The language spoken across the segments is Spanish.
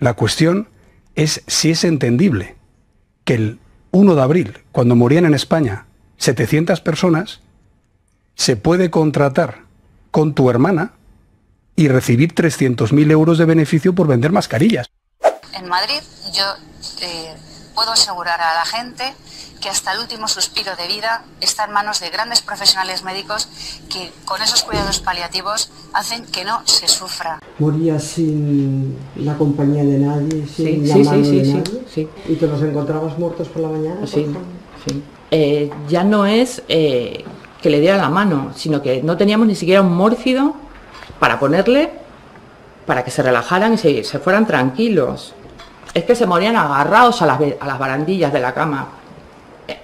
La cuestión es si es entendible que el 1 de abril, cuando morían en España 700 personas, se puede contratar con tu hermana y recibir 300.000 euros de beneficio por vender mascarillas. En Madrid yo eh, puedo asegurar a la gente que hasta el último suspiro de vida está en manos de grandes profesionales médicos que con esos cuidados paliativos hacen que no se sufra. Moría sin la compañía de nadie, sin la nadie. ¿Y que nos encontrabas muertos por la mañana? Sí, eh, ya no es eh, que le diera la mano, sino que no teníamos ni siquiera un mórfido para ponerle para que se relajaran y se fueran tranquilos es que se morían agarrados a las, barandillas de la cama, eh,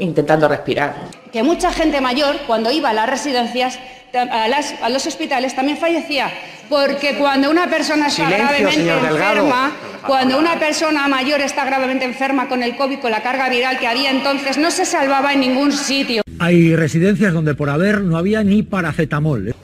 intentando respirar. Que mucha gente mayor, cuando iba a las residencias, a, los hospitales, también fallecía. Porque cuando una persona está gravemente enferma, cuando una persona mayor está gravemente enferma con el COVID, con la carga viral que había entonces, no se salvaba en ningún sitio. Hay residencias donde por haber no había ni paracetamol. ¿eh?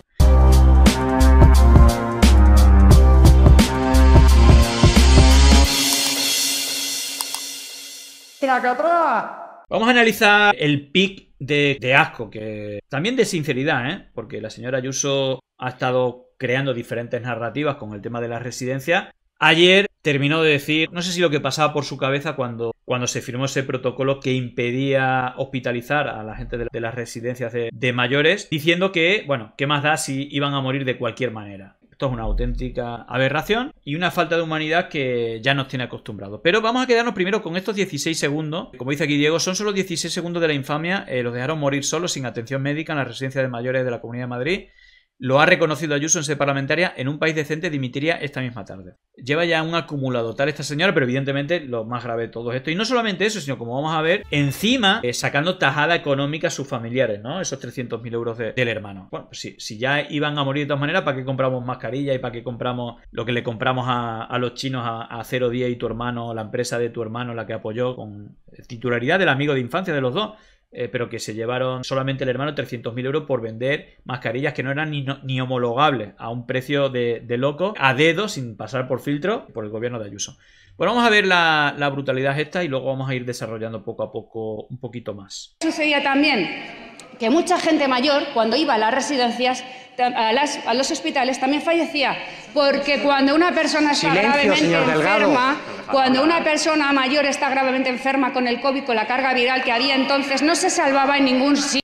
Vamos a analizar el pic de, asco, que también de sinceridad, ¿eh? porque la señora Ayuso ha estado creando diferentes narrativas con el tema de la residencia. Ayer terminó de decir, no sé si lo que pasaba por su cabeza cuando, cuando se firmó ese protocolo que impedía hospitalizar a la gente de, las residencias de, de, mayores, diciendo que, bueno, ¿qué más da si iban a morir de cualquier manera? Esto es una auténtica aberración y una falta de humanidad que ya nos tiene acostumbrados. Pero vamos a quedarnos primero con estos 16 segundos. Como dice aquí Diego, son solo 16 segundos de la infamia. Eh, los dejaron morir solos sin atención médica en la residencia de mayores de la Comunidad de Madrid lo ha reconocido Ayuso en sede parlamentaria, en un país decente dimitiría esta misma tarde. Lleva ya un acumulado tal esta señora, pero evidentemente lo más grave de todo esto. Y no solamente eso, sino como vamos a ver, encima eh, sacando tajada económica a sus familiares, ¿no? Esos 300.000 euros del hermano. Bueno, pues si ya iban a morir de todas maneras, ¿para qué compramos mascarilla y para qué compramos lo que le compramos a, los chinos a, a día y tu hermano, la empresa de tu hermano, la que apoyó con titularidad del amigo de infancia de los dos? Eh, pero que se llevaron solamente el hermano 300.000 euros por vender mascarillas que no eran ni, homologables a un precio de, de, loco, a dedo, sin pasar por filtro, por el gobierno de Ayuso. Bueno, vamos a ver la, brutalidad esta y luego vamos a ir desarrollando poco a poco un poquito más. Sucedía también que mucha gente mayor, cuando iba a las residencias, a, los hospitales, también fallecía, porque cuando una persona está gravemente enferma, cuando una persona mayor está gravemente enferma con el COVID, con la carga viral que había entonces, no se salvaba en ningún sitio.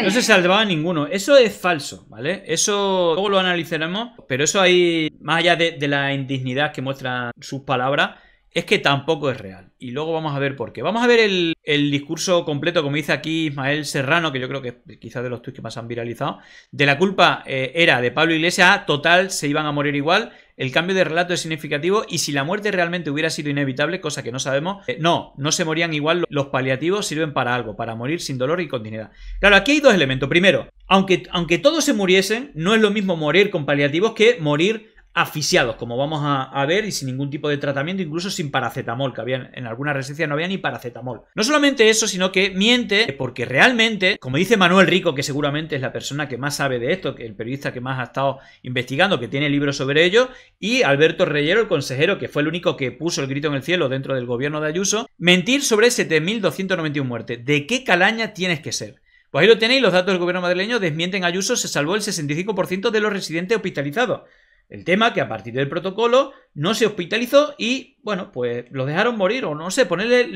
No se salvaba ninguno. Eso es falso, ¿vale? Eso luego lo analizaremos, pero eso ahí, más allá de, la indignidad que muestran sus palabras, es que tampoco es real. Y luego vamos a ver por qué. Vamos a ver el, discurso completo, como dice aquí Ismael Serrano, que yo creo que quizás de los tweets que más han viralizado, de la culpa eh, era de Pablo Iglesias, total, se iban a morir igual, el cambio de relato es significativo y si la muerte realmente hubiera sido inevitable, cosa que no sabemos, eh, no, no se morían igual. Los paliativos sirven para algo, para morir sin dolor y con continuidad. Claro, aquí hay dos elementos. Primero, aunque, aunque todos se muriesen, no es lo mismo morir con paliativos que morir asfixiados, como vamos a, ver, y sin ningún tipo de tratamiento, incluso sin paracetamol, que habían en algunas residencia no había ni paracetamol. No solamente eso, sino que miente, porque realmente, como dice Manuel Rico, que seguramente es la persona que más sabe de esto, el periodista que más ha estado investigando, que tiene libros sobre ello, y Alberto Reyero, el consejero, que fue el único que puso el grito en el cielo dentro del gobierno de Ayuso, mentir sobre 7.291 muertes. ¿De qué calaña tienes que ser? Pues ahí lo tenéis, los datos del gobierno madrileño desmienten Ayuso, se salvó el 65% de los residentes hospitalizados. El tema que a partir del protocolo no se hospitalizó y, bueno, pues los dejaron morir o no sé, ponerle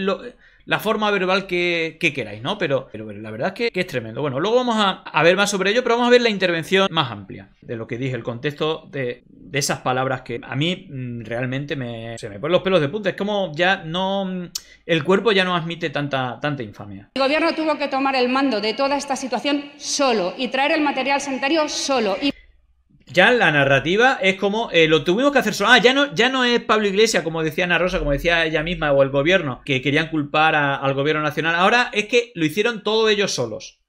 la forma verbal que, queráis, ¿no? Pero, pero, la verdad es que, es tremendo. Bueno, luego vamos a, ver más sobre ello, pero vamos a ver la intervención más amplia de lo que dije, el contexto de, esas palabras que a mí mm, realmente me, se me ponen los pelos de punta. Es como ya no... El cuerpo ya no admite tanta, tanta infamia. El gobierno tuvo que tomar el mando de toda esta situación solo y traer el material sanitario solo. Y ya la narrativa es como eh, lo tuvimos que hacer solo. Ah, ya no, ya no es Pablo Iglesias, como decía Ana Rosa, como decía ella misma, o el gobierno, que querían culpar al gobierno nacional. Ahora es que lo hicieron todos ellos solos.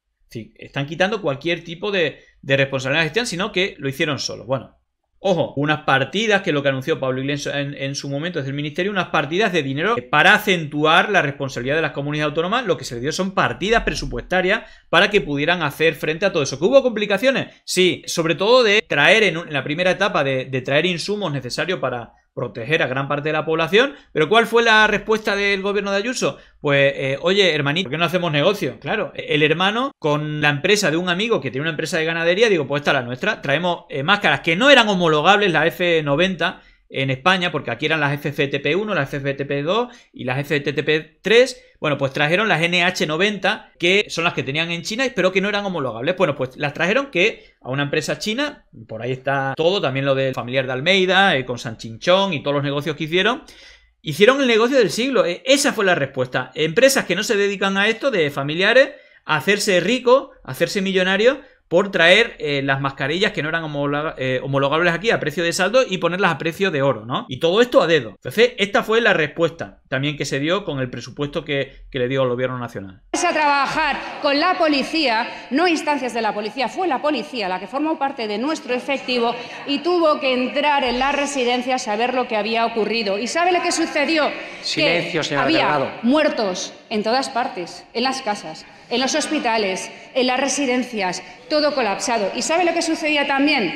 están quitando cualquier tipo de, responsabilidad de gestión, sino que lo hicieron solos. Bueno, Ojo, unas partidas, que es lo que anunció Pablo Iglesias en, su momento desde el ministerio, unas partidas de dinero para acentuar la responsabilidad de las comunidades autónomas. Lo que se le dio son partidas presupuestarias para que pudieran hacer frente a todo eso. ¿Que hubo complicaciones? Sí, sobre todo de traer en, la primera etapa, de traer insumos necesarios para proteger a gran parte de la población. Pero ¿cuál fue la respuesta del gobierno de Ayuso? Pues, eh, oye, hermanito, ¿por qué no hacemos negocio? Claro, e-, el hermano con la empresa de un amigo que tiene una empresa de ganadería, digo, pues esta es la nuestra, traemos eh, máscaras que no eran homologables, la F90, en España, porque aquí eran las FFTP1, las FFTP2 y las FFTP3, bueno, pues trajeron las NH90, que son las que tenían en China, pero que no eran homologables. Bueno, pues las trajeron que a una empresa china, por ahí está todo, también lo del familiar de Almeida, eh, con San Chinchón y todos los negocios que hicieron. Hicieron el negocio del siglo. Eh, esa fue la respuesta. Empresas que no se dedican a esto, de familiares, a hacerse ricos, hacerse millonarios, por traer eh, las mascarillas que no eran eh, homologables aquí a precio de saldo y ponerlas a precio de oro, ¿no? Y todo esto a dedo. Entonces, esta fue la respuesta también que se dio con el presupuesto que, le dio el gobierno nacional. a trabajar con la policía, no instancias de la policía, fue la policía la que formó parte de nuestro efectivo y tuvo que entrar en la residencia a saber lo que había ocurrido. ¿Y sabe lo que sucedió? Silencio, se Había muertos en todas partes, en las casas en los hospitales, en las residencias, todo colapsado. ¿Y sabe lo que sucedía también?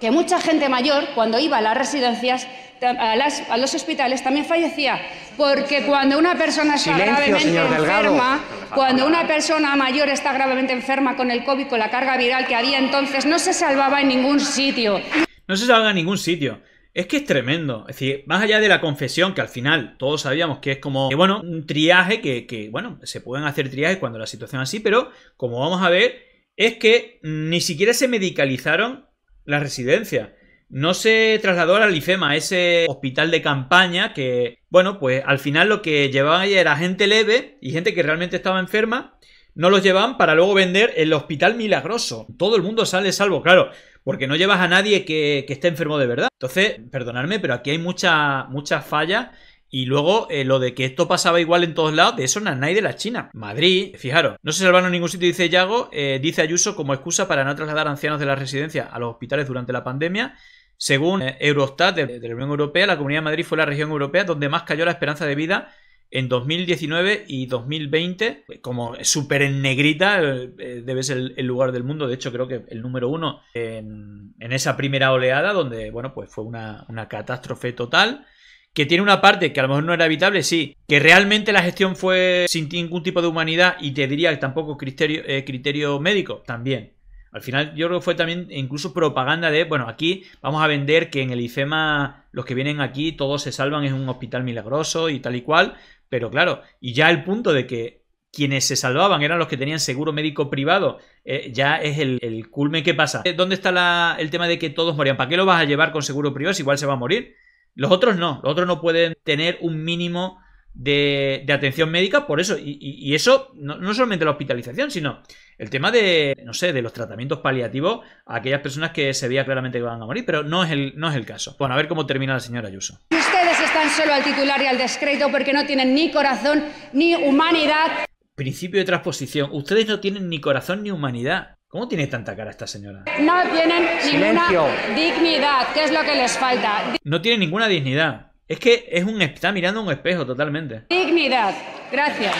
Que mucha gente mayor, cuando iba a las residencias, a, los hospitales, también fallecía. Porque cuando una persona está gravemente enferma, cuando una persona mayor está gravemente enferma con el COVID, con la carga viral que había entonces, no se salvaba en ningún sitio. No se salvaba en ningún sitio. Es que es tremendo. Es decir, más allá de la confesión, que al final todos sabíamos que es como, bueno, un triaje que, bueno, se pueden hacer triajes cuando la situación es así, pero como vamos a ver, es que ni siquiera se medicalizaron las residencias. No se trasladó a la Lifema, a ese hospital de campaña que, bueno, pues al final lo que llevaban era gente leve y gente que realmente estaba enferma, no los llevaban para luego vender el hospital milagroso. Todo el mundo sale salvo, claro porque no llevas a nadie que, esté enfermo de verdad. Entonces, perdonadme, pero aquí hay muchas fallas. y luego eh, lo de que esto pasaba igual en todos lados, de eso no nadie de la China. Madrid, fijaros, no se salvaron en ningún sitio, dice Yago, eh, dice Ayuso como excusa para no trasladar ancianos de la residencia a los hospitales durante la pandemia. Según eh, Eurostat de, la Unión Europea, la Comunidad de Madrid fue la región europea donde más cayó la esperanza de vida en 2019 y 2020, como súper en negrita, eh, debe ser el, lugar del mundo. De hecho, creo que el número uno en, esa primera oleada, donde, bueno, pues fue una, catástrofe total que tiene una parte que a lo mejor no era evitable, sí, que realmente la gestión fue sin ningún tipo de humanidad y te diría que tampoco criterio, eh, criterio médico, también. Al final yo creo que fue también incluso propaganda de, bueno, aquí vamos a vender que en el IFEMA los que vienen aquí todos se salvan, es un hospital milagroso y tal y cual, pero claro, y ya el punto de que quienes se salvaban eran los que tenían seguro médico privado, eh, ya es el, culme que pasa. Eh, ¿Dónde está el tema de que todos morían? ¿Para qué lo vas a llevar con seguro privado si igual se va a morir? Los otros no, los otros no pueden tener un mínimo de, atención médica por eso. Y, eso, no, solamente la hospitalización, sino el tema de, no sé, de los tratamientos paliativos a aquellas personas que se veía claramente que van a morir, pero no es el, no es el caso. Bueno, a ver cómo termina la señora Ayuso solo al titular y al descrédito porque no tienen ni corazón ni humanidad. Principio de transposición. Ustedes no tienen ni corazón ni humanidad. ¿Cómo tiene tanta cara esta señora? No tienen ninguna dignidad. ¿Qué es lo que les falta? No tiene ninguna dignidad. Es que es un, está mirando un espejo totalmente. Dignidad. Gracias.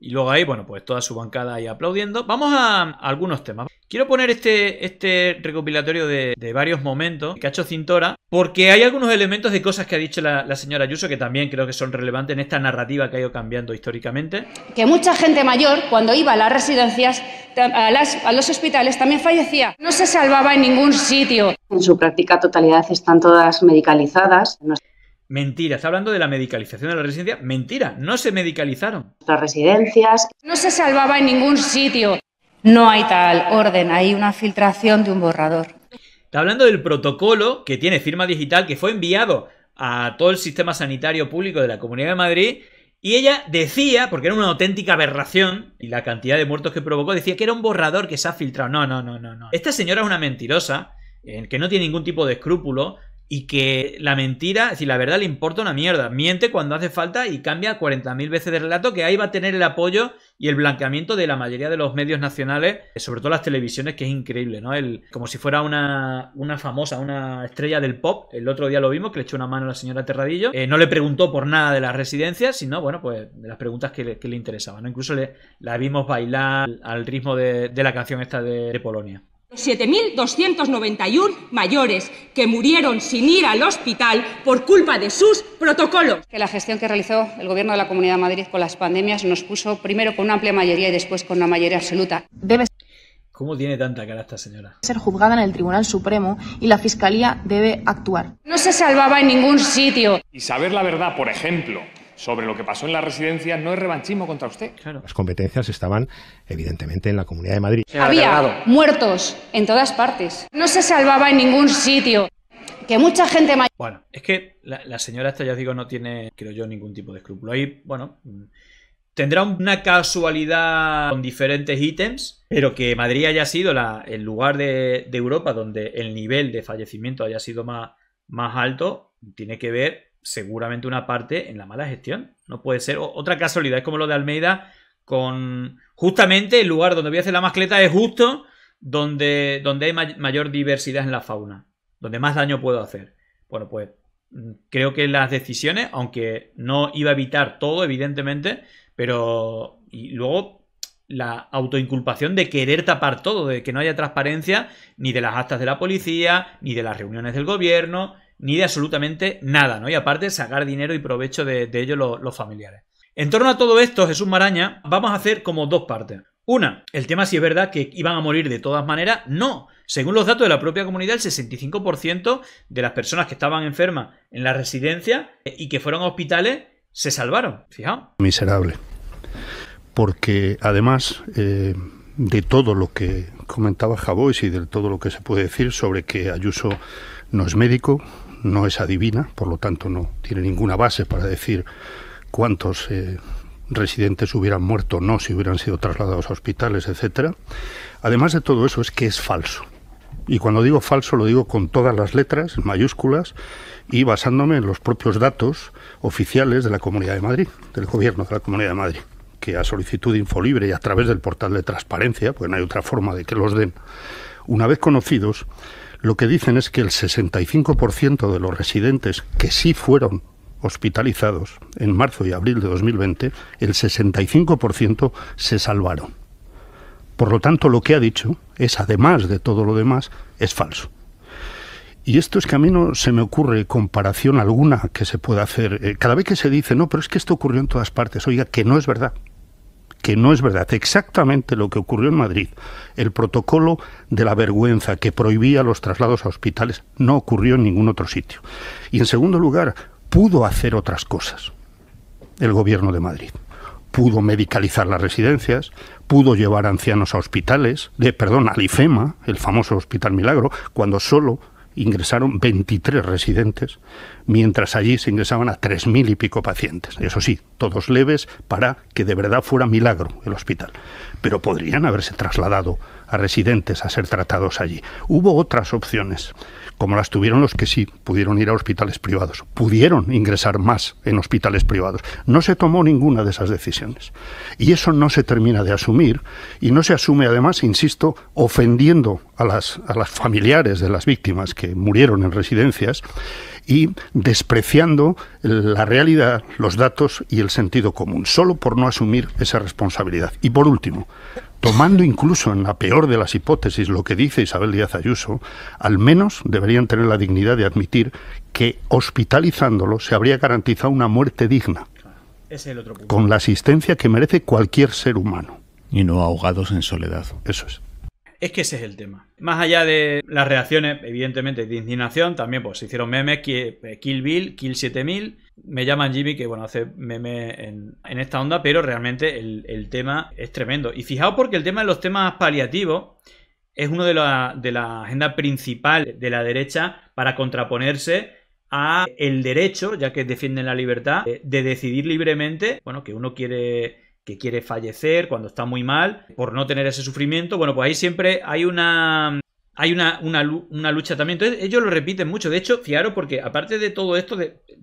Y luego ahí, bueno, pues toda su bancada ahí aplaudiendo. Vamos a algunos temas. Quiero poner este, este recopilatorio de, varios momentos que ha hecho Cintora, porque hay algunos elementos de cosas que ha dicho la, señora Ayuso que también creo que son relevantes en esta narrativa que ha ido cambiando históricamente. Que mucha gente mayor, cuando iba a las residencias, a, los hospitales, también fallecía. No se salvaba en ningún sitio. En su práctica totalidad están todas medicalizadas. Mentira, está hablando de la medicalización de la residencia. Mentira, no se medicalizaron. Las residencias. No se salvaba en ningún sitio no hay tal orden, hay una filtración de un borrador. Está hablando del protocolo que tiene firma digital que fue enviado a todo el sistema sanitario público de la Comunidad de Madrid y ella decía, porque era una auténtica aberración y la cantidad de muertos que provocó, decía que era un borrador que se ha filtrado. No, no, no, no, no. Esta señora es una mentirosa, eh, que no tiene ningún tipo de escrúpulo, y que la mentira, si la verdad le importa una mierda, miente cuando hace falta y cambia 40.000 veces de relato, que ahí va a tener el apoyo y el blanqueamiento de la mayoría de los medios nacionales, sobre todo las televisiones, que es increíble, ¿no? El, como si fuera una, famosa, una estrella del pop, el otro día lo vimos, que le echó una mano a la señora Terradillo, eh, no le preguntó por nada de las residencias, sino, bueno, pues de las preguntas que le, interesaban, Incluso le, la vimos bailar al ritmo de, la canción esta de Polonia. 7.291 mayores que murieron sin ir al hospital por culpa de sus protocolos. Que la gestión que realizó el Gobierno de la Comunidad de Madrid con las pandemias nos puso primero con una amplia mayoría y después con una mayoría absoluta. ¿Cómo tiene tanta cara esta señora? Ser juzgada en el Tribunal Supremo y la Fiscalía debe actuar. No se salvaba en ningún sitio. Y saber la verdad, por ejemplo, sobre lo que pasó en la residencia no es revanchismo contra usted. Las competencias estaban, evidentemente, en la Comunidad de Madrid. Había muertos en todas partes. No se salvaba en ningún sitio. Que mucha gente... Bueno, es que la, señora esta, ya digo, no tiene, creo yo, ningún tipo de escrúpulo. Ahí, bueno, tendrá una casualidad con diferentes ítems, pero que Madrid haya sido el lugar de, Europa donde el nivel de fallecimiento haya sido más, más alto, tiene que ver seguramente una parte en la mala gestión. No puede ser otra casualidad. Es como lo de Almeida con... Justamente el lugar donde voy a hacer la mascleta es justo donde, donde hay mayor diversidad en la fauna. Donde más daño puedo hacer. Bueno, pues mm, creo que las decisiones, aunque no iba a evitar todo, evidentemente, pero... Y luego la autoinculpación de querer tapar todo, de que no haya transparencia ni de las actas de la policía, ni de las reuniones del gobierno, ni de absolutamente nada, ¿no? Y aparte, sacar dinero y provecho de, ellos ello los, familiares. En torno a todo esto, Jesús Maraña, vamos a hacer como dos partes. Una, el tema si es verdad que iban a morir de todas maneras. No, según los datos de la propia comunidad, el 65% de las personas que estaban enfermas en la residencia eh, y que fueron a hospitales se salvaron. Fijaos. Miserable. Porque además eh, de todo lo que comentaba Javois y de todo lo que se puede decir sobre que Ayuso no es médico, no es adivina, por lo tanto no tiene ninguna base para decir cuántos eh, residentes hubieran muerto o no si hubieran sido trasladados a hospitales, etcétera. Además de todo eso es que es falso. Y cuando digo falso lo digo con todas las letras, mayúsculas, y basándome en los propios datos oficiales de la Comunidad de Madrid, del Gobierno de la Comunidad de Madrid, que a solicitud de Infolibre y a través del portal de transparencia, pues no hay otra forma de que los den, una vez conocidos, lo que dicen es que el 65% de los residentes que sí fueron hospitalizados en marzo y abril de 2020, el 65% se salvaron. Por lo tanto, lo que ha dicho es, además de todo lo demás, es falso. Y esto es que a mí no se me ocurre comparación alguna que se pueda hacer. Eh, cada vez que se dice, no, pero es que esto ocurrió en todas partes, oiga, que no es verdad que no es verdad. Exactamente lo que ocurrió en Madrid, el protocolo de la vergüenza que prohibía los traslados a hospitales, no ocurrió en ningún otro sitio. Y en segundo lugar, pudo hacer otras cosas el gobierno de Madrid. Pudo medicalizar las residencias, pudo llevar ancianos a hospitales, de, perdón, al IFEMA, el famoso Hospital Milagro, cuando solo ingresaron 23 residentes mientras allí se ingresaban a tres mil y pico pacientes. Eso sí, todos leves para que de verdad fuera milagro el hospital. Pero podrían haberse trasladado a residentes a ser tratados allí. Hubo otras opciones, como las tuvieron los que sí pudieron ir a hospitales privados, pudieron ingresar más en hospitales privados. No se tomó ninguna de esas decisiones. Y eso no se termina de asumir y no se asume además, insisto, ofendiendo a las, a las familiares de las víctimas que murieron en residencias y despreciando la realidad, los datos y el sentido común, solo por no asumir esa responsabilidad. Y por último, tomando incluso en la peor de las hipótesis lo que dice Isabel Díaz Ayuso, al menos deberían tener la dignidad de admitir que hospitalizándolo se habría garantizado una muerte digna, con la asistencia que merece cualquier ser humano. Y no ahogados en soledad. Eso es. Es que ese es el tema. Más allá de las reacciones, evidentemente, de indignación, también pues se hicieron memes, eh, Kill Bill, Kill 7000, me llaman Jimmy, que bueno, hace meme en, esta onda, pero realmente el, tema es tremendo. Y fijaos porque el tema de los temas paliativos es uno de la, de la agenda principal de la derecha para contraponerse a el derecho, ya que defienden la libertad, eh, de decidir libremente, bueno, que uno quiere que quiere fallecer, cuando está muy mal, por no tener ese sufrimiento, bueno, pues ahí siempre hay una... Hay una, lucha también. Entonces, ellos lo repiten mucho. De hecho, fiaros, porque aparte de todo esto,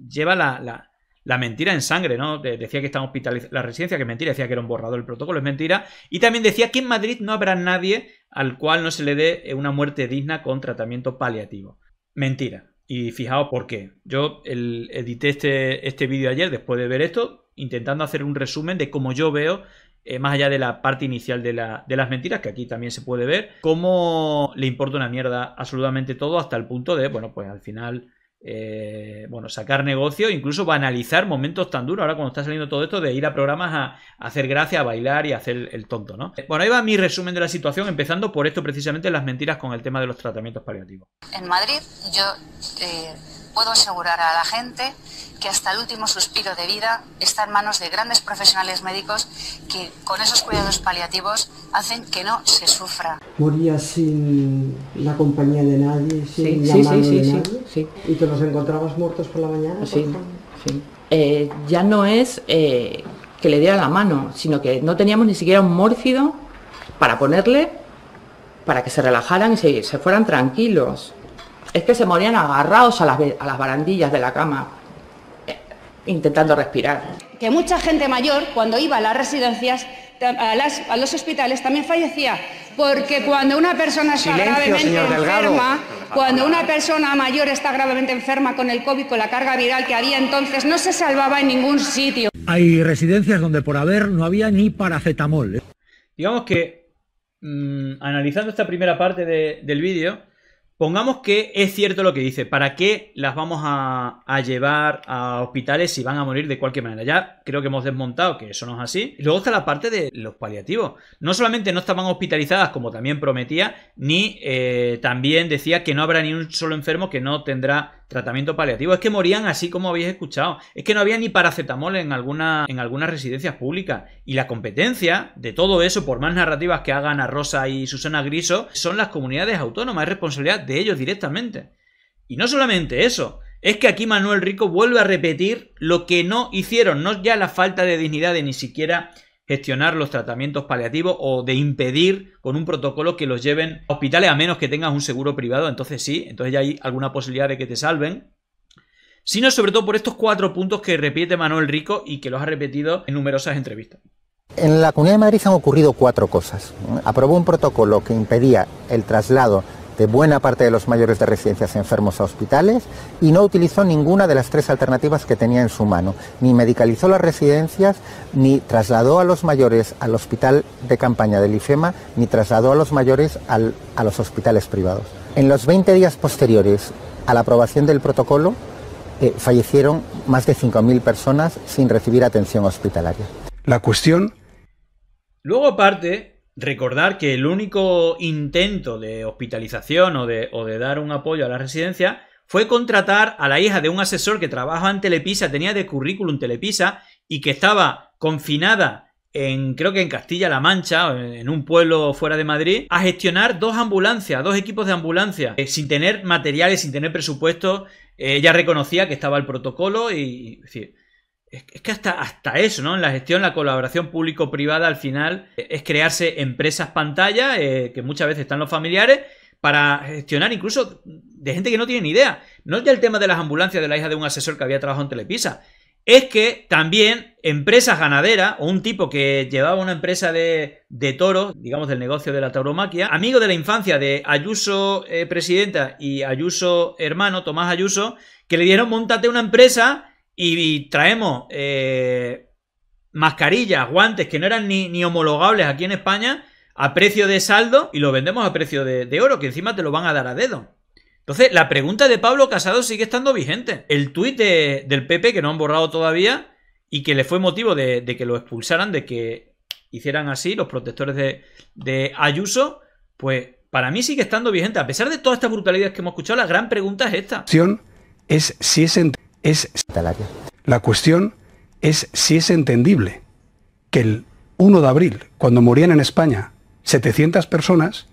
lleva la, mentira en sangre, ¿no? decía que estaba hospitalizada la residencia, que es mentira, decía que era un borrador el protocolo, es mentira. Y también decía que en Madrid no habrá nadie al cual no se le dé eh, una muerte digna con tratamiento paliativo. Mentira. Y fijaos por qué. Yo edité este, este vídeo ayer después de ver esto, intentando hacer un resumen de cómo yo veo eh, más allá de la parte inicial de, la, de, las mentiras, que aquí también se puede ver, cómo le importa una mierda absolutamente todo hasta el punto de, bueno, pues al final, eh, bueno, sacar negocio, incluso banalizar momentos tan duros, ahora cuando está saliendo todo esto, de ir a programas a, hacer gracia, a bailar y a hacer el, tonto, ¿no? Eh, bueno, ahí va mi resumen de la situación, empezando por esto precisamente, las mentiras con el tema de los tratamientos paliativos. En Madrid yo puedo asegurar a la gente que hasta el último suspiro de vida está en manos de grandes profesionales médicos que con esos cuidados paliativos hacen que no se sufra. Moría sin la compañía de nadie, sin sí, sí, sí, Sí, ¿Y te nos encontrabas muertos por la mañana? Sí, sí. Eh, ya no es eh, que le diera la mano, sino que no teníamos ni siquiera un mórfido para ponerle para que se relajaran y se fueran tranquilos es que se morían agarrados a las, barandillas de la cama, eh, intentando respirar. Que mucha gente mayor, cuando iba a las residencias, a, los hospitales, también fallecía. Porque cuando una persona está gravemente enferma, cuando una persona mayor está gravemente enferma con el COVID, con la carga viral que había entonces, no se salvaba en ningún sitio. Hay residencias donde por haber no había ni paracetamol. ¿eh? Digamos que, mm, analizando esta primera parte del vídeo, Pongamos que es cierto lo que dice. ¿Para qué las vamos a, llevar a hospitales si van a morir de cualquier manera? Ya creo que hemos desmontado que eso no es así. luego está la parte de los paliativos. No solamente no estaban hospitalizadas, como también prometía, ni eh, también decía que no habrá ni un solo enfermo que no tendrá Tratamiento paliativo. Es que morían así como habéis escuchado. Es que no había ni paracetamol en, alguna, en algunas residencias públicas. Y la competencia de todo eso, por más narrativas que hagan a Rosa y Susana Griso, son las comunidades autónomas. Es responsabilidad de ellos directamente. Y no solamente eso. Es que aquí Manuel Rico vuelve a repetir lo que no hicieron. No ya la falta de dignidad de ni siquiera gestionar los tratamientos paliativos o de impedir con un protocolo que los lleven a hospitales a menos que tengas un seguro privado, entonces sí, entonces ya hay alguna posibilidad de que te salven, sino sobre todo por estos cuatro puntos que repite Manuel Rico y que los ha repetido en numerosas entrevistas. En la Comunidad de Madrid han ocurrido cuatro cosas. Aprobó un protocolo que impedía el traslado de buena parte de los mayores de residencias enfermos a hospitales y no utilizó ninguna de las tres alternativas que tenía en su mano. Ni medicalizó las residencias, ni trasladó a los mayores al hospital de campaña del IFEMA, ni trasladó a los mayores a los hospitales privados. En los 20 días posteriores a la aprobación del protocolo, eh, fallecieron más de 5.000 personas sin recibir atención hospitalaria. La cuestión... Luego aparte, recordar que el único intento de hospitalización o de, dar un apoyo a la residencia fue contratar a la hija de un asesor que trabajaba en Telepisa, tenía de currículum Telepisa y que estaba confinada en, creo que en Castilla-La Mancha, en un pueblo fuera de Madrid, a gestionar dos ambulancias, dos equipos de ambulancia, eh, sin tener materiales, sin tener presupuesto. Eh, ella reconocía que estaba el protocolo y, y es que hasta, hasta eso, ¿no? En la gestión, la colaboración público-privada al final es crearse empresas pantalla, eh, que muchas veces están los familiares, para gestionar incluso de gente que no tiene ni idea. No es ya el tema de las ambulancias de la hija de un asesor que había trabajado en Telepisa. Es que también empresas ganaderas o un tipo que llevaba una empresa de, de toros, digamos del negocio de la tauromaquia, amigo de la infancia de Ayuso eh, presidenta y Ayuso hermano, Tomás Ayuso, que le dieron montate una empresa y, traemos eh, mascarillas, guantes que no eran ni, homologables aquí en España a precio de saldo y lo vendemos a precio de, oro, que encima te lo van a dar a dedo. Entonces, la pregunta de Pablo Casado sigue estando vigente. El tuit del PP que no han borrado todavía y que le fue motivo de, que lo expulsaran, de que hicieran así los protectores de, Ayuso, pues para mí sigue estando vigente. A pesar de todas estas brutalidades que hemos escuchado, la gran pregunta es esta. Es si es en la cuestión es si es entendible que el 1 de abril, cuando morían en España 700 personas,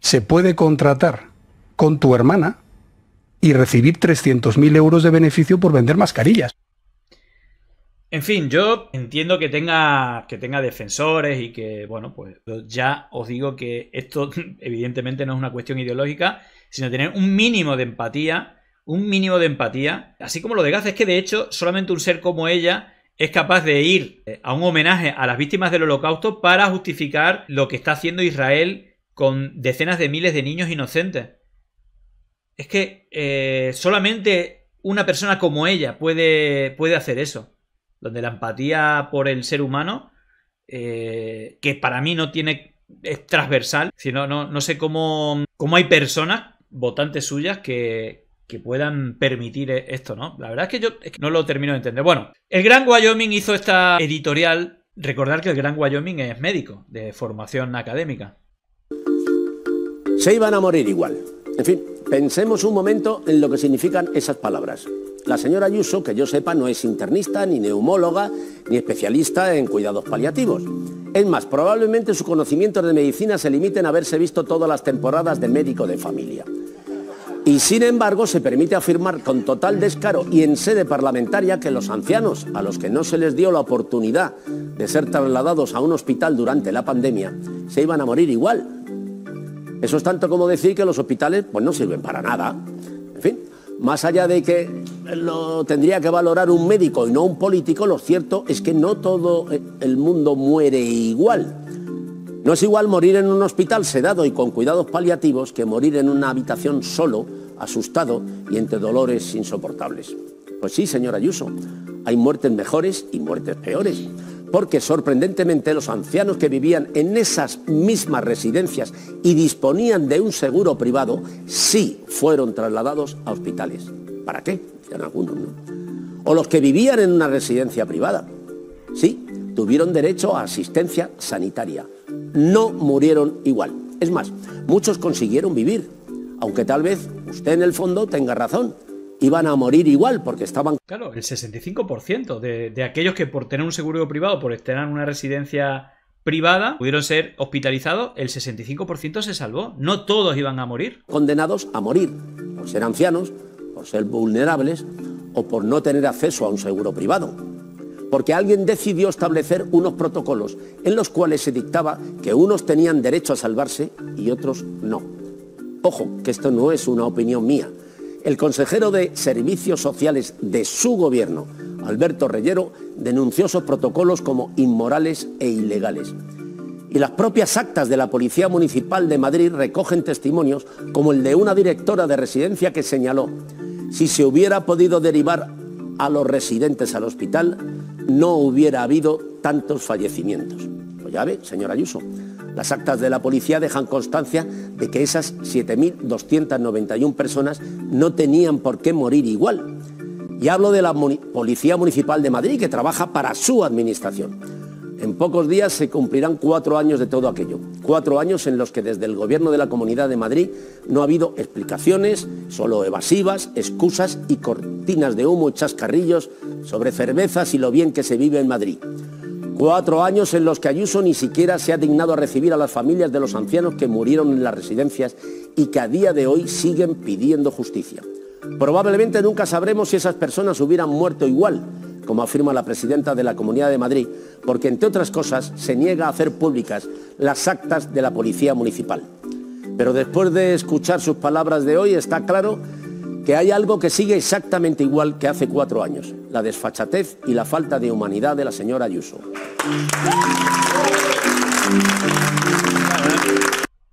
se puede contratar con tu hermana y recibir 300.000 euros de beneficio por vender mascarillas. En fin, yo entiendo que tenga, que tenga defensores y que, bueno, pues ya os digo que esto evidentemente no es una cuestión ideológica, sino tener un mínimo de empatía un mínimo de empatía, así como lo de Gaza, es que de hecho solamente un ser como ella es capaz de ir eh, a un homenaje a las víctimas del holocausto para justificar lo que está haciendo Israel con decenas de miles de niños inocentes. Es que eh, solamente una persona como ella puede, puede hacer eso, donde la empatía por el ser humano, eh, que para mí no tiene, es transversal, sino no, no sé cómo, cómo hay personas, votantes suyas, que, que puedan permitir e- esto, ¿no? La verdad es que yo no lo termino de entender. Bueno, el Gran Wyoming hizo esta editorial. Recordar que el Gran Wyoming es médico de formación académica. Se iban a morir igual. En fin, pensemos un momento en lo que significan esas palabras. La señora Ayuso, que yo sepa, no es internista, ni neumóloga, ni especialista en cuidados paliativos. Es más, probablemente sus conocimientos de medicina se limiten a haberse visto todas las temporadas de médico de familia. Y sin embargo se permite afirmar con total descaro y en sede parlamentaria que los ancianos, a los que no se les dio la oportunidad de ser trasladados a un hospital durante la pandemia, se iban a morir igual. Eso es tanto como decir que los hospitales pues no sirven para nada. En fin, más allá de que lo tendría que valorar un médico y no un político, lo cierto es que no todo el mundo muere igual. No es igual morir en un hospital sedado y con cuidados paliativos que morir en una habitación solo, asustado y entre dolores insoportables. Pues sí, señor Ayuso, hay muertes mejores y muertes peores. Porque sorprendentemente los ancianos que vivían en esas mismas residencias y disponían de un seguro privado, sí fueron trasladados a hospitales. ¿Para qué? En algunos, ¿no? O los que vivían en una residencia privada, sí, tuvieron derecho a asistencia sanitaria no murieron igual. Es más, muchos consiguieron vivir, aunque tal vez usted en el fondo tenga razón. Iban a morir igual porque estaban... Claro, el 65% de, aquellos que por tener un seguro privado, por estar una residencia privada pudieron ser hospitalizados, el 65% se salvó. No todos iban a morir. Condenados a morir por ser ancianos, por ser vulnerables o por no tener acceso a un seguro privado porque alguien decidió establecer unos protocolos en los cuales se dictaba que unos tenían derecho a salvarse y otros no. Ojo, que esto no es una opinión mía. El consejero de Servicios Sociales de su gobierno, Alberto Reyero, denunció esos protocolos como inmorales e ilegales. Y las propias actas de la Policía Municipal de Madrid recogen testimonios como el de una directora de residencia que señaló, si se hubiera podido derivar a los residentes al hospital, no hubiera habido tantos fallecimientos. Pues ya ve, señor Ayuso, las actas de la policía dejan constancia de que esas 7.291 personas no tenían por qué morir igual. Y hablo de la Policía Municipal de Madrid, que trabaja para su administración. En pocos días se cumplirán cuatro años de todo aquello. Cuatro años en los que desde el Gobierno de la Comunidad de Madrid no ha habido explicaciones, solo evasivas, excusas y cortinas de humo y chascarrillos sobre cervezas y lo bien que se vive en Madrid. Cuatro años en los que Ayuso ni siquiera se ha dignado a recibir a las familias de los ancianos que murieron en las residencias y que a día de hoy siguen pidiendo justicia. Probablemente nunca sabremos si esas personas hubieran muerto igual como afirma la presidenta de la Comunidad de Madrid, porque entre otras cosas se niega a hacer públicas las actas de la Policía Municipal. Pero después de escuchar sus palabras de hoy está claro que hay algo que sigue exactamente igual que hace cuatro años, la desfachatez y la falta de humanidad de la señora Ayuso.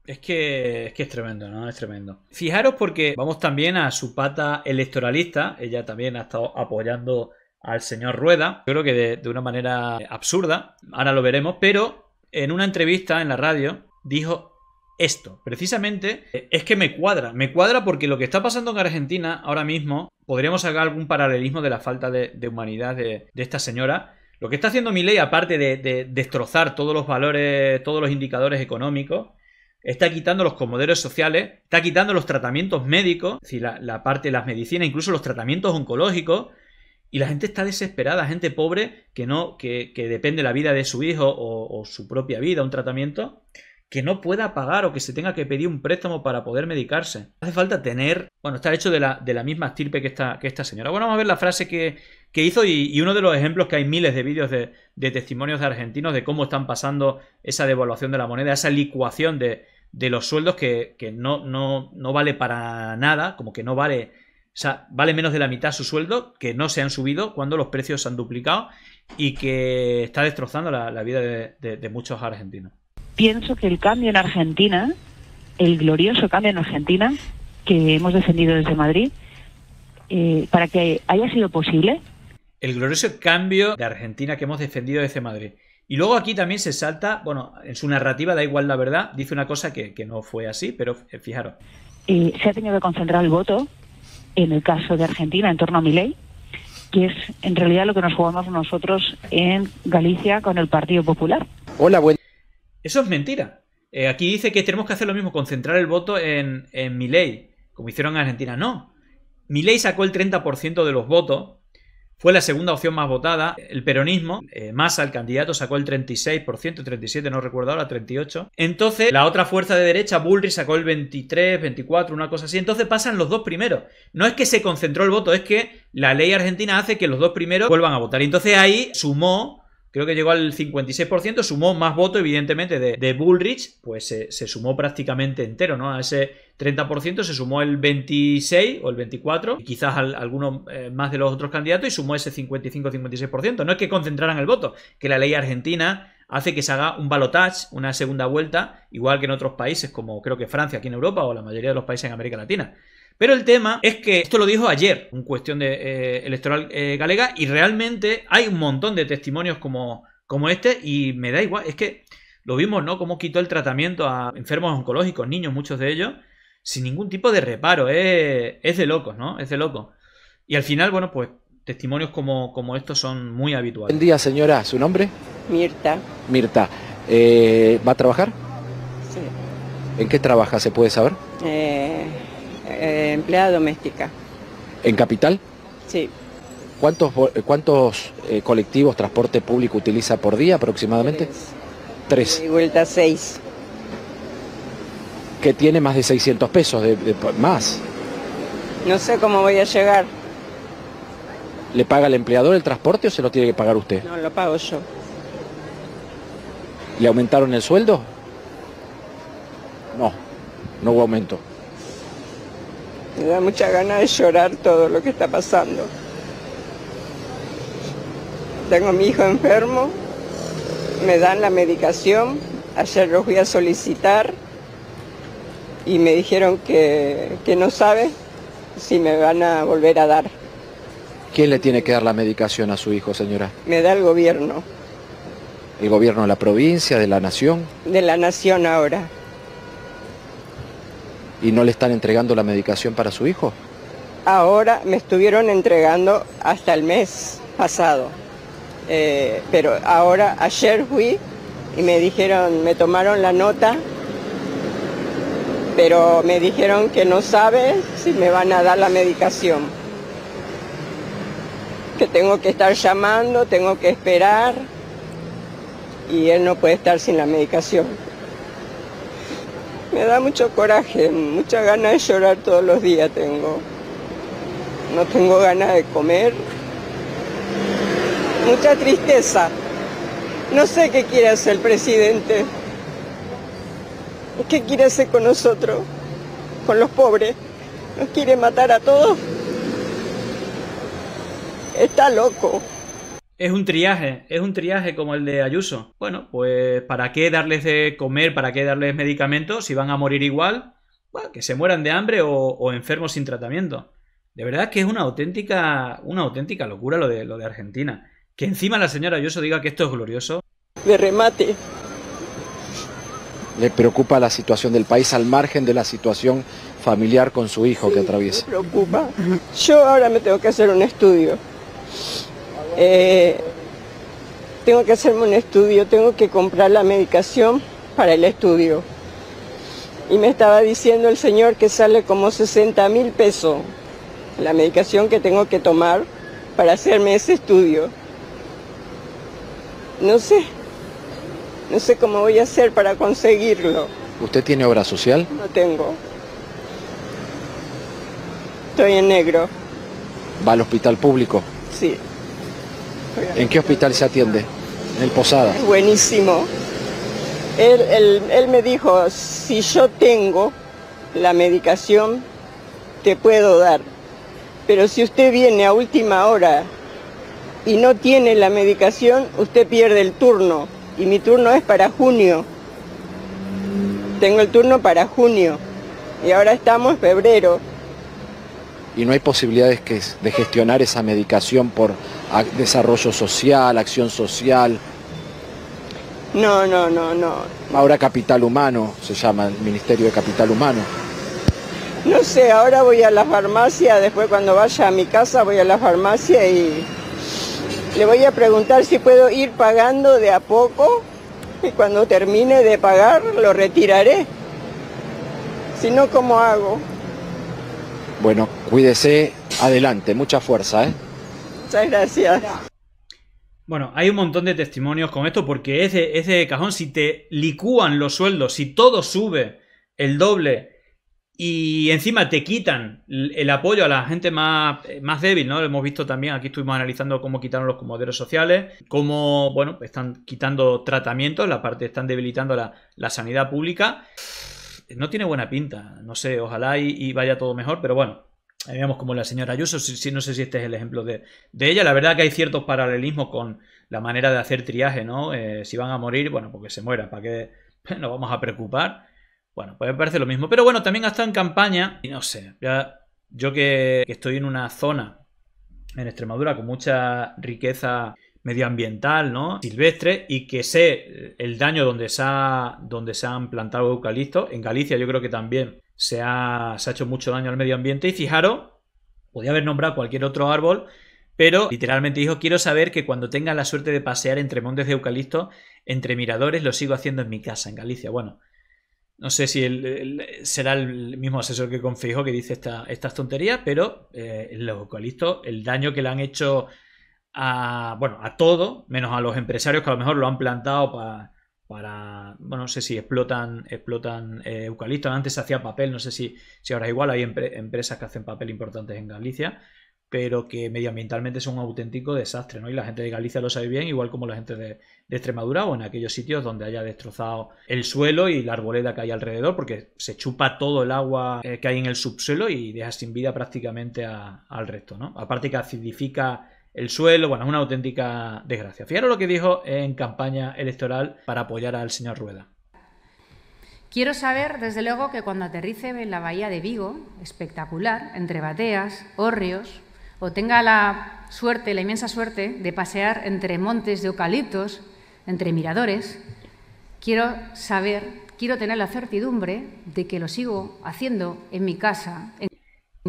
Es que, es que es tremendo, ¿no? Es tremendo. Fijaros porque vamos también a su pata electoralista. Ella también ha estado apoyando al señor Rueda, yo creo que de, una manera eh, absurda, ahora lo veremos, pero en una entrevista en la radio dijo esto. Precisamente eh, es que me cuadra. Me cuadra porque lo que está pasando en Argentina ahora mismo, podríamos sacar algún paralelismo de la falta de, humanidad de, esta señora. Lo que está haciendo mi ley, aparte de, destrozar todos los valores, todos los indicadores económicos, está quitando los comoderos sociales, está quitando los tratamientos médicos, es la, la parte de las medicinas, incluso los tratamientos oncológicos, y la gente está desesperada, gente pobre que no, que, depende la vida de su hijo o, su propia vida, un tratamiento, que no pueda pagar o que se tenga que pedir un préstamo para poder medicarse. Hace falta tener, bueno, está hecho de la, misma estirpe que esta, que esta señora. Bueno, vamos a ver la frase que, hizo y, uno de los ejemplos que hay miles de vídeos de, testimonios de argentinos de cómo están pasando esa devaluación de la moneda, esa licuación de, los sueldos que, que no, no, no vale para nada, como que no vale o sea, vale menos de la mitad su sueldo, que no se han subido cuando los precios se han duplicado y que está destrozando la, vida de, muchos argentinos. Pienso que el cambio en Argentina, el glorioso cambio en Argentina, que hemos defendido desde Madrid, eh, para que haya sido posible. El glorioso cambio de Argentina que hemos defendido desde Madrid. Y luego aquí también se salta, bueno, en su narrativa da igual la verdad, dice una cosa que, no fue así, pero eh, fijaros. Eh, se ha tenido que concentrar el voto en el caso de Argentina en torno a mi que es en realidad lo que nos jugamos nosotros en Galicia con el Partido Popular. Hola, buen... Eso es mentira. Eh, aquí dice que tenemos que hacer lo mismo, concentrar el voto en, en mi como hicieron en Argentina. No. Mi sacó el 30% de los votos fue la segunda opción más votada. El peronismo, eh, Massa, el candidato, sacó el 36%, 37%, no recuerdo ahora, 38%. Entonces, la otra fuerza de derecha, Bullrich, sacó el 23, 24, una cosa así. Entonces pasan los dos primeros. No es que se concentró el voto, es que la ley argentina hace que los dos primeros vuelvan a votar. Y entonces ahí sumó creo que llegó al 56%, sumó más voto, evidentemente, de, Bullrich, pues se sumó prácticamente entero, ¿no? A ese 30% se sumó el 26 o el 24, quizás algunos eh, más de los otros candidatos, y sumó ese 55-56%. No es que concentraran el voto, que la ley argentina hace que se haga un balotage, una segunda vuelta, igual que en otros países como creo que Francia aquí en Europa o la mayoría de los países en América Latina. Pero el tema es que esto lo dijo ayer, en cuestión de eh, electoral eh, galega, y realmente hay un montón de testimonios como, como este, y me da igual, es que lo vimos, ¿no? Cómo quitó el tratamiento a enfermos oncológicos, niños, muchos de ellos, sin ningún tipo de reparo, es, de locos, ¿no? Es de loco. Y al final, bueno, pues testimonios como, como estos son muy habituales. Buen día, señora, ¿su nombre? Mirta. Mirta, eh, ¿va a trabajar? Sí. ¿En qué trabaja? ¿Se puede saber? Eh eh, empleada doméstica. ¿En capital? Sí. ¿Cuántos, eh, cuántos eh, colectivos transporte público utiliza por día aproximadamente? Tres. Y vuelta seis. Que tiene más de 600 pesos, más. No sé cómo voy a llegar. ¿Le paga el empleador el transporte o se lo tiene que pagar usted? No, lo pago yo. ¿Le aumentaron el sueldo? No, no hubo aumento. Me da mucha ganas de llorar todo lo que está pasando. Tengo a mi hijo enfermo, me dan la medicación, ayer los fui a solicitar y me dijeron que, que no sabe si me van a volver a dar. ¿Quién le tiene que dar la medicación a su hijo, señora? Me da el gobierno. ¿El gobierno de la provincia, de la nación? De la nación ahora y no le están entregando la medicación para su hijo? Ahora me estuvieron entregando hasta el mes pasado, eh, pero ahora ayer fui y me dijeron, me tomaron la nota, pero me dijeron que no sabe si me van a dar la medicación, que tengo que estar llamando, tengo que esperar y él no puede estar sin la medicación. Me da mucho coraje, mucha ganas de llorar todos los días tengo. No tengo ganas de comer. Mucha tristeza. No sé qué quiere hacer el presidente. ¿Qué quiere hacer con nosotros? Con los pobres. ¿Nos quiere matar a todos? Está loco. Es un triaje, es un triaje como el de Ayuso. Bueno, pues ¿para qué darles de comer, para qué darles medicamentos si van a morir igual? Bueno, que se mueran de hambre o, enfermos sin tratamiento. De verdad que es una auténtica, una auténtica locura lo de, lo de Argentina. Que encima la señora Ayuso diga que esto es glorioso. De remate. Le preocupa la situación del país al margen de la situación familiar con su hijo que atraviesa. Me preocupa. Yo ahora me tengo que hacer un estudio eh, tengo que hacerme un estudio, tengo que comprar la medicación para el estudio. Y me estaba diciendo el señor que sale como 60 mil pesos la medicación que tengo que tomar para hacerme ese estudio. No sé, no sé cómo voy a hacer para conseguirlo. ¿Usted tiene obra social? No tengo. Estoy en negro. ¿Va al hospital público? Sí. ¿En qué hospital se atiende? En el Posada. Buenísimo. Él, él me dijo, si yo tengo la medicación, te puedo dar. Pero si usted viene a última hora y no tiene la medicación, usted pierde el turno. Y mi turno es para junio. Tengo el turno para junio. Y ahora estamos en febrero y no hay posibilidades de gestionar esa medicación por desarrollo social, acción social. No, no, no, no. Ahora Capital Humano se llama, el Ministerio de Capital Humano. No sé, ahora voy a la farmacia, después cuando vaya a mi casa voy a la farmacia y le voy a preguntar si puedo ir pagando de a poco y cuando termine de pagar lo retiraré. Si no, ¿cómo hago? Bueno, cuídese, adelante, mucha fuerza, ¿eh? Muchas gracias. Bueno, hay un montón de testimonios con esto porque ese, ese cajón, si te licúan los sueldos, si todo sube el doble y encima te quitan el apoyo a la gente más, más débil, ¿no? Lo hemos visto también, aquí estuvimos analizando cómo quitaron los comoderos sociales, cómo, bueno, están quitando tratamientos, la parte, están debilitando la, la sanidad pública no tiene buena pinta. No sé, ojalá y, vaya todo mejor, pero bueno, ahí vemos como la señora Ayuso, no sé si este es el ejemplo de, de, ella. La verdad que hay ciertos paralelismos con la manera de hacer triaje, ¿no? Eh, si van a morir, bueno, porque pues se muera. ¿para qué nos vamos a preocupar? Bueno, pues me parece lo mismo. Pero bueno, también ha estado en campaña y no sé, yo que estoy en una zona en Extremadura con mucha riqueza medioambiental, ¿no? Silvestre y que sé eh, el daño donde se, donde se han plantado eucaliptos. En Galicia yo creo que también se ha, se ha hecho mucho daño al medio ambiente. Y fijaros, podía haber nombrado cualquier otro árbol, pero literalmente dijo, quiero saber que cuando tenga la suerte de pasear entre montes de eucalipto, entre miradores, lo sigo haciendo en mi casa, en Galicia. Bueno, no sé si será el mismo asesor que confijo que dice estas tonterías, pero eh, los eucaliptos, el daño que le han hecho a, bueno, a todo, menos a los empresarios que a lo mejor lo han plantado para, bueno, no sé si explotan, explotan eh, antes se hacía papel, no sé si, si ahora es igual, hay empresas que hacen papel importantes en Galicia, pero que medioambientalmente son un auténtico desastre, ¿no? Y la gente de Galicia lo sabe bien, igual como la gente de, Extremadura o en aquellos sitios donde haya destrozado el suelo y la arboleda que hay alrededor, porque se chupa todo el agua eh, que hay en el subsuelo y deja sin vida prácticamente al resto, ¿no? Aparte que acidifica el suelo, bueno, es una auténtica desgracia. Fijaros lo que dijo en campaña electoral para apoyar al señor Rueda. Quiero saber, desde luego, que cuando aterrice en la bahía de Vigo, espectacular, entre bateas, hórreos, o tenga la suerte, la inmensa suerte, de pasear entre montes de eucaliptos, entre miradores, quiero saber, quiero tener la certidumbre de que lo sigo haciendo en mi casa, en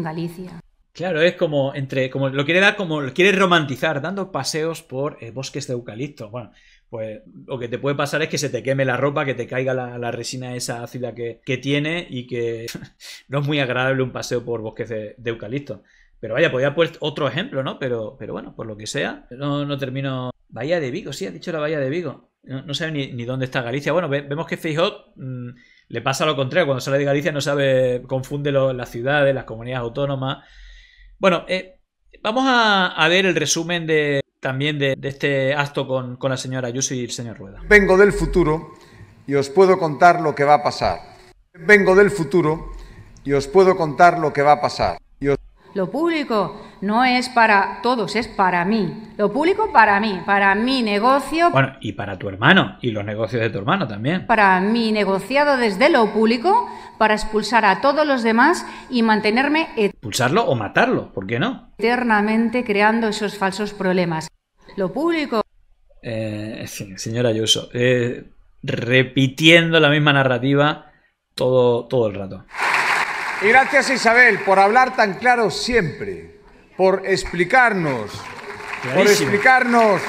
Galicia. Claro, es como entre, como lo quiere dar como lo quiere romantizar, dando paseos por eh, bosques de eucalipto. Bueno, pues lo que te puede pasar es que se te queme la ropa, que te caiga la, resina esa ácida que, tiene y que no es muy agradable un paseo por bosques de, eucalipto. Pero vaya, podía poner otro ejemplo, ¿no? Pero, pero bueno, por lo que sea, no, no termino. Bahía de Vigo, sí, ha dicho la Bahía de Vigo. No, sé ni, dónde está Galicia. Bueno, vemos que Feijóo mm, le pasa lo contrario. Cuando sale de Galicia no sabe, confunde las ciudades, las comunidades autónomas. Bueno, eh, vamos a, ver el resumen de, también de, este acto con, la señora Ayuso y el señor Rueda. Vengo del futuro y os puedo contar lo que va a pasar. Vengo del futuro y os puedo contar lo que va a pasar. Lo público no es para todos, es para mí. Lo público para mí, para mi negocio. Bueno, y para tu hermano, y los negocios de tu hermano también. Para mi negociado desde lo público para expulsar a todos los demás y mantenerme... Expulsarlo o matarlo, ¿por qué no? Eternamente creando esos falsos problemas. Lo público... Eh, señora Ayuso, eh, repitiendo la misma narrativa todo, todo el rato. Y gracias Isabel por hablar tan claro siempre, por explicarnos, por explicarnos.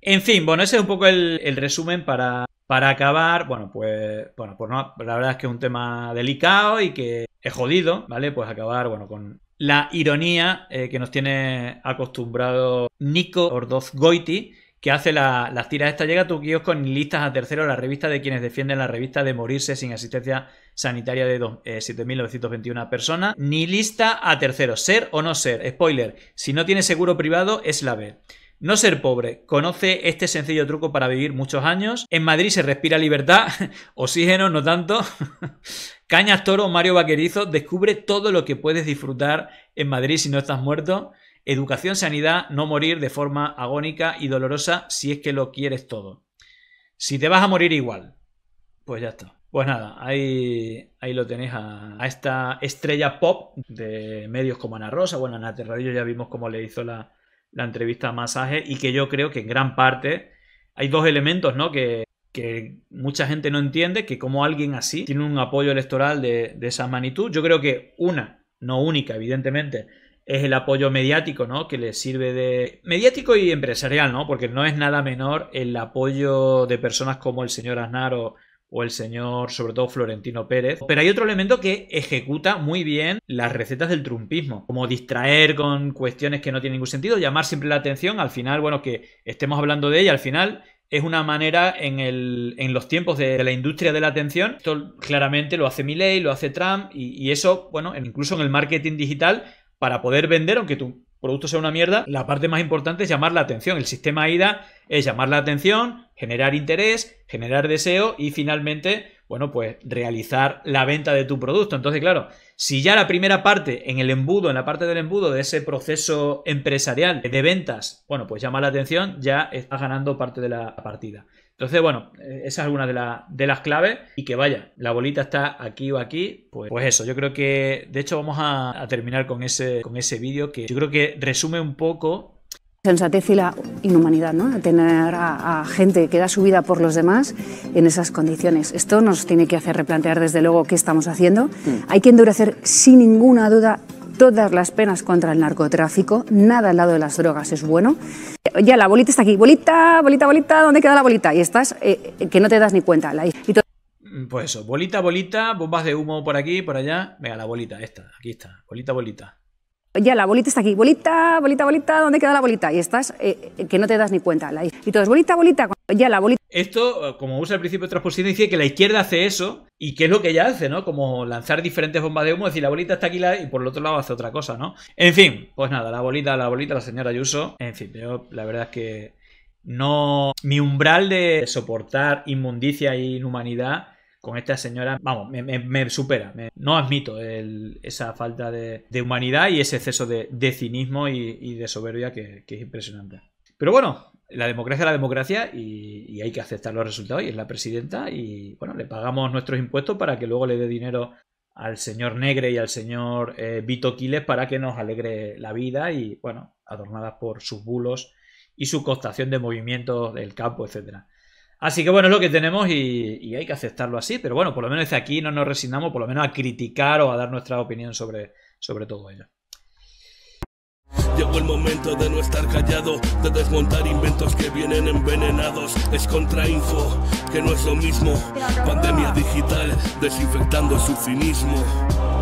En fin, bueno, ese es un poco el resumen para para acabar, bueno, pues, bueno, pues no, la verdad es que es un tema delicado y que es jodido, ¿vale? Pues acabar, bueno, con la ironía eh, que nos tiene acostumbrado Nico Goiti, que hace las tiras. Esta llega tu kiosco ni listas a tercero, la revista de quienes defienden la revista de morirse sin asistencia sanitaria de 7.921 eh, personas. Ni lista a tercero, ser o no ser. Spoiler, si no tiene seguro privado es la B. No ser pobre. Conoce este sencillo truco para vivir muchos años. En Madrid se respira libertad, oxígeno, no tanto. Cañas Toro, Mario Vaquerizo, descubre todo lo que puedes disfrutar en Madrid si no estás muerto. Educación, sanidad, no morir de forma agónica y dolorosa si es que lo quieres todo. Si te vas a morir igual. Pues ya está. Pues nada, ahí, ahí lo tenéis a, a, esta estrella pop de medios como Ana Rosa. Bueno, Ana Terradillo ya vimos cómo le hizo la, la entrevista a Masaje y que yo creo que en gran parte hay dos elementos ¿no? que, mucha gente no entiende, que como alguien así tiene un apoyo electoral de, esa magnitud, yo creo que una, no única evidentemente, es el apoyo mediático, ¿no? Que le sirve de... mediático y empresarial, ¿no? Porque no es nada menor el apoyo de personas como el señor Aznar o, o el señor, sobre todo Florentino Pérez. Pero hay otro elemento que ejecuta muy bien las recetas del trumpismo, como distraer con cuestiones que no tienen ningún sentido, llamar siempre la atención, al final, bueno, que estemos hablando de ella, al final es una manera en, los tiempos de, la industria de la atención. Esto claramente lo hace Milley, lo hace Trump y eso, bueno, incluso en el marketing digital, para poder vender, aunque tú producto sea una mierda, la parte más importante es llamar la atención. El sistema ida es llamar la atención, generar interés, generar deseo y finalmente, bueno, pues realizar la venta de tu producto. Entonces, claro, si ya la primera parte en el embudo, en la parte del embudo de ese proceso empresarial de ventas, bueno, pues llama la atención, ya estás ganando parte de la partida. Entonces, bueno, eh, esa es alguna de, de las claves. Y que vaya, la bolita está aquí o aquí. Pues, pues eso, yo creo que. De hecho, vamos a, terminar con ese, con ese vídeo que yo creo que resume un poco sensatez y la inhumanidad, ¿no? Tener a, gente que da su vida por los demás en esas condiciones. Esto nos tiene que hacer replantear, desde luego, qué estamos haciendo. Mm. Hay que endurecer, sin ninguna duda, todas las penas contra el narcotráfico, nada al lado de las drogas es bueno. Eh, ya la bolita está aquí, bolita, bolita, bolita, ¿dónde queda la bolita? Y estás eh, que no te das ni cuenta. La, mm, pues eso, bolita, bolita, bombas de humo por aquí, por allá. Venga, la bolita, esta, aquí está, bolita, bolita. Ya la bolita está aquí, bolita, bolita, bolita, ¿dónde queda la bolita? Y estás eh, que no te das ni cuenta. La, y todos, bolita, bolita ya la Esto, eh, como usa el principio de transposición, dice que la izquierda hace eso y que es lo que ella hace, ¿no? Como lanzar diferentes bombas de humo, decir, la bolita está aquí y por el otro lado hace otra cosa, ¿no? En fin, pues nada, la bolita, la bolita, la señora Ayuso. En fin, yo la verdad es que no. Mi umbral de soportar inmundicia e inhumanidad con esta señora, vamos, me, supera. no admito esa falta de, humanidad y ese exceso de, cinismo y, de soberbia que es impresionante. Pero bueno, la democracia es la democracia y, hay que aceptar los resultados y es la presidenta y bueno, le pagamos nuestros impuestos para que luego le dé dinero al señor Negre y al señor eh, Vito Quiles para que nos alegre la vida y bueno, adornadas por sus bulos y su constación de movimientos del campo, etcétera. Así que bueno, es lo que tenemos y, hay que aceptarlo así, pero bueno, por lo menos desde aquí no nos resignamos, por lo menos a criticar o a dar nuestra opinión sobre, sobre todo ello. Llegó el momento de no estar callado, de desmontar inventos que vienen envenenados. Es contrainfo, que no es lo mismo. Pandemia digital, desinfectando su cinismo.